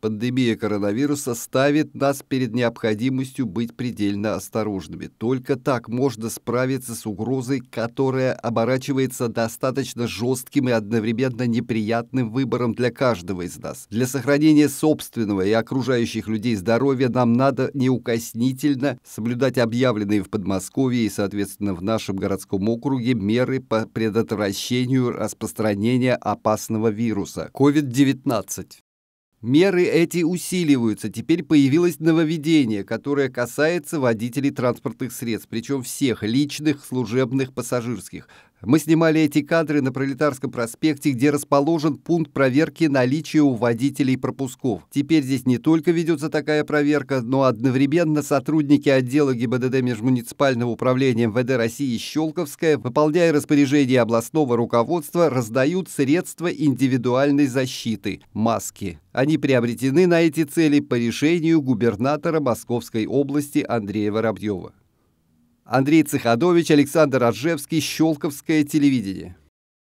Пандемия коронавируса ставит нас перед необходимостью быть предельно осторожными. Только так можно справиться с угрозой, которая оборачивается достаточно жестким и одновременно неприятным выбором для каждого из нас. Для сохранения собственного и окружающих людей здоровья нам надо неукоснительно соблюдать объявленные в Подмосковье и, соответственно, в нашем городском округе меры по предотвращению распространения опасного вируса COVID-19. Меры эти усиливаются. Теперь появилось нововведение, которое касается водителей транспортных средств, причем всех личных, служебных, пассажирских. Мы снимали эти кадры на Пролетарском проспекте, где расположен пункт проверки наличия у водителей пропусков. Теперь здесь не только ведется такая проверка, но одновременно сотрудники отдела ГИБДД Межмуниципального управления МВД России Щелковская, выполняя распоряжение областного руководства, раздают средства индивидуальной защиты – маски. Они приобретены на эти цели по решению губернатора Московской области Андрея Воробьева. Андрей Цыходович, Александр Рожевский, Щелковское телевидение.